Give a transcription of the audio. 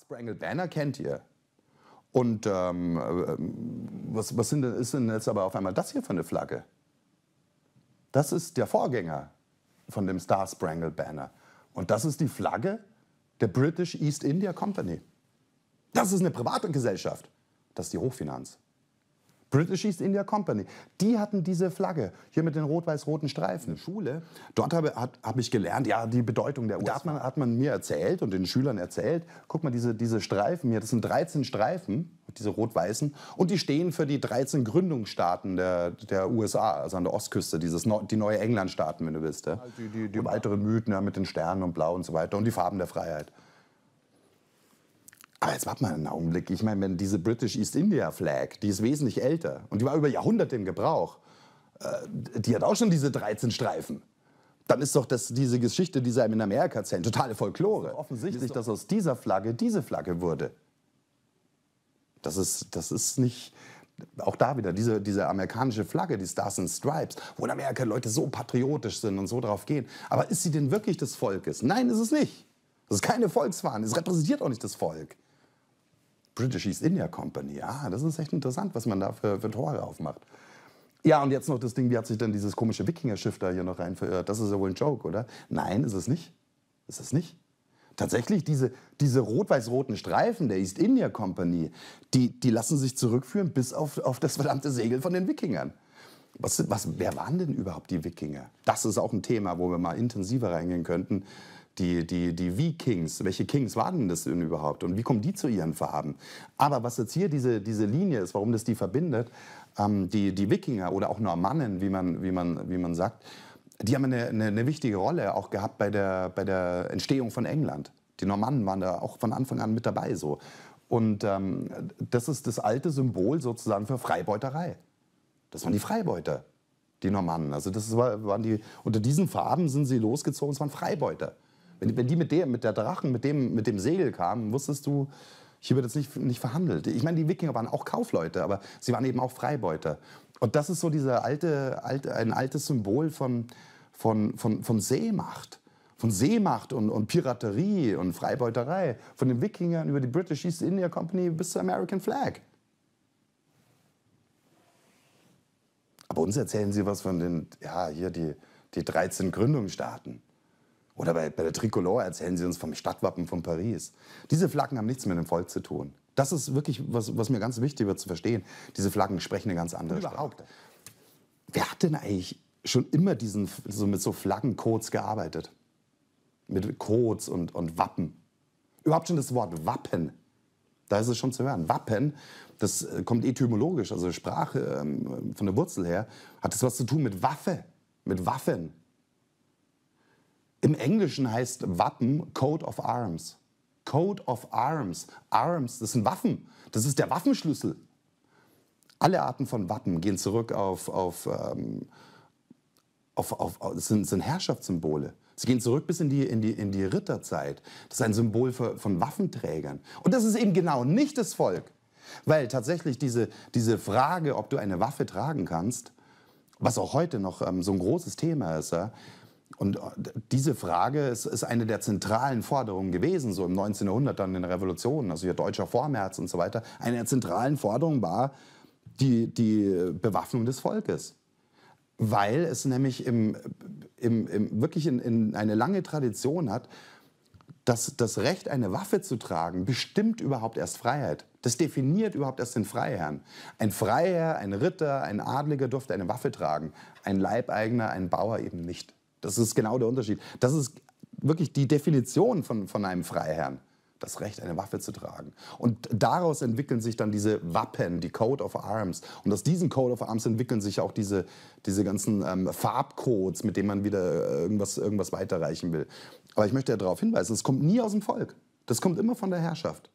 Sprengel Banner kennt ihr. Und ähm, äh, was, was denn, ist denn jetzt aber auf einmal das hier für eine Flagge? Das ist der Vorgänger von dem Star Sprangled Banner. Und das ist die Flagge der British East India Company. Das ist eine private Gesellschaft. Das ist die Hochfinanz. British East India Company. Die hatten diese Flagge hier mit den rot-weiß-roten Streifen. In der Schule? Dort habe hat, hab ich gelernt, ja, die Bedeutung der USA. Da hat man, hat man, mir erzählt und den Schülern erzählt, guck mal, diese, diese Streifen hier, das sind 13 Streifen, diese rot-weißen, und die stehen für die 13 Gründungsstaaten der, der USA, also an der Ostküste, dieses no, die neue England-Staaten, wenn du willst. Ja? Also die, die, die, die, weiteren Mythen ja, mit den Sternen und Blau und so weiter und die Farben der Freiheit. Aber ah, jetzt warte mal einen Augenblick. Ich meine, wenn diese British East India Flag, die ist wesentlich älter und die war über Jahrhunderte im Gebrauch, äh, die hat auch schon diese 13 Streifen. Dann ist doch das, diese Geschichte, die sie einem in Amerika erzählen, totale Folklore. Offensichtlich, dass aus dieser Flagge diese Flagge wurde. Das ist, das ist nicht, auch da wieder diese, diese amerikanische Flagge, die Stars and Stripes, wo in Amerika Leute so patriotisch sind und so drauf gehen. Aber ist sie denn wirklich des Volkes? Nein, ist es nicht. Das ist keine Volksfahne. Es repräsentiert auch nicht das Volk. British East India Company. Ah, das ist echt interessant, was man da für, für Tore aufmacht. Ja, und jetzt noch das Ding, wie hat sich dann dieses komische Wikinger-Schiff da hier noch rein verirrt? Äh, das ist ja wohl ein Joke, oder? Nein, ist es nicht. Ist es nicht. Tatsächlich, diese, diese rot-weiß-roten Streifen der East India Company, die, die lassen sich zurückführen bis auf, auf das verdammte Segel von den Wikingern. Was, was, wer waren denn überhaupt die Wikinger? Das ist auch ein Thema, wo wir mal intensiver reingehen könnten die, die, die Wie-Kings, welche Kings waren denn das denn überhaupt und wie kommen die zu ihren Farben? Aber was jetzt hier diese, diese Linie ist, warum das die verbindet, ähm, die, die Wikinger oder auch Normannen, wie man, wie man, wie man sagt, die haben eine, eine, eine wichtige Rolle auch gehabt bei der, bei der Entstehung von England. Die Normannen waren da auch von Anfang an mit dabei so. Und ähm, das ist das alte Symbol sozusagen für Freibeuterei. Das waren die Freibeuter, die Normannen. Also das war, waren die, unter diesen Farben sind sie losgezogen, es waren Freibeuter. Wenn, wenn die mit der, mit der Drachen, mit dem, mit dem Segel kamen, wusstest du, hier wird jetzt nicht, nicht verhandelt. Ich meine, die Wikinger waren auch Kaufleute, aber sie waren eben auch Freibeuter. Und das ist so dieser alte, alte ein altes Symbol von, von, von, von Seemacht. Von Seemacht und, und Piraterie und Freibeuterei. Von den Wikingern über die British East India Company bis zur American Flag. Aber uns erzählen sie was von den, ja, hier die, die 13 Gründungsstaaten. Oder bei, bei der Tricolore erzählen sie uns vom Stadtwappen von Paris. Diese Flaggen haben nichts mit dem Volk zu tun. Das ist wirklich, was, was mir ganz wichtig wird zu verstehen. Diese Flaggen sprechen eine ganz andere Überhaupt. Sprache. Wer hat denn eigentlich schon immer diesen, so mit so Flaggencodes gearbeitet? Mit Codes und, und Wappen. Überhaupt schon das Wort Wappen. Da ist es schon zu hören. Wappen, das äh, kommt etymologisch, also Sprache ähm, von der Wurzel her, hat das was zu tun mit Waffe, mit Waffen. Im Englischen heißt Wappen Coat of Arms. Coat of Arms. Arms, das sind Waffen. Das ist der Waffenschlüssel. Alle Arten von Wappen gehen zurück auf, auf, ähm, auf, auf, auf sind, sind Herrschaftssymbole. Sie gehen zurück bis in die, in die, in die Ritterzeit. Das ist ein Symbol für, von Waffenträgern. Und das ist eben genau nicht das Volk. Weil tatsächlich diese, diese Frage, ob du eine Waffe tragen kannst, was auch heute noch ähm, so ein großes Thema ist, ja, und äh, diese Frage ist, ist, eine der zentralen Forderungen gewesen, so im 19. Jahrhundert dann in der Revolution, also hier deutscher Vormärz und so weiter. Eine der zentralen Forderungen war die, die Bewaffnung des Volkes. Weil es nämlich im, im, im wirklich in, in eine lange Tradition hat, dass das Recht, eine Waffe zu tragen, bestimmt überhaupt erst Freiheit. Das definiert überhaupt erst den Freiherrn. Ein Freiherr, ein Ritter, ein Adliger durfte eine Waffe tragen, ein Leibeigener, ein Bauer eben nicht. Das ist genau der Unterschied. Das ist wirklich die Definition von, von einem Freiherrn. Das Recht, eine Waffe zu tragen. Und daraus entwickeln sich dann diese Wappen, die Code of Arms. Und aus diesem Code of Arms entwickeln sich auch diese, diese ganzen ähm, Farbcodes, mit denen man wieder äh, irgendwas, irgendwas weiterreichen will. Aber ich möchte ja darauf hinweisen, es kommt nie aus dem Volk. Das kommt immer von der Herrschaft.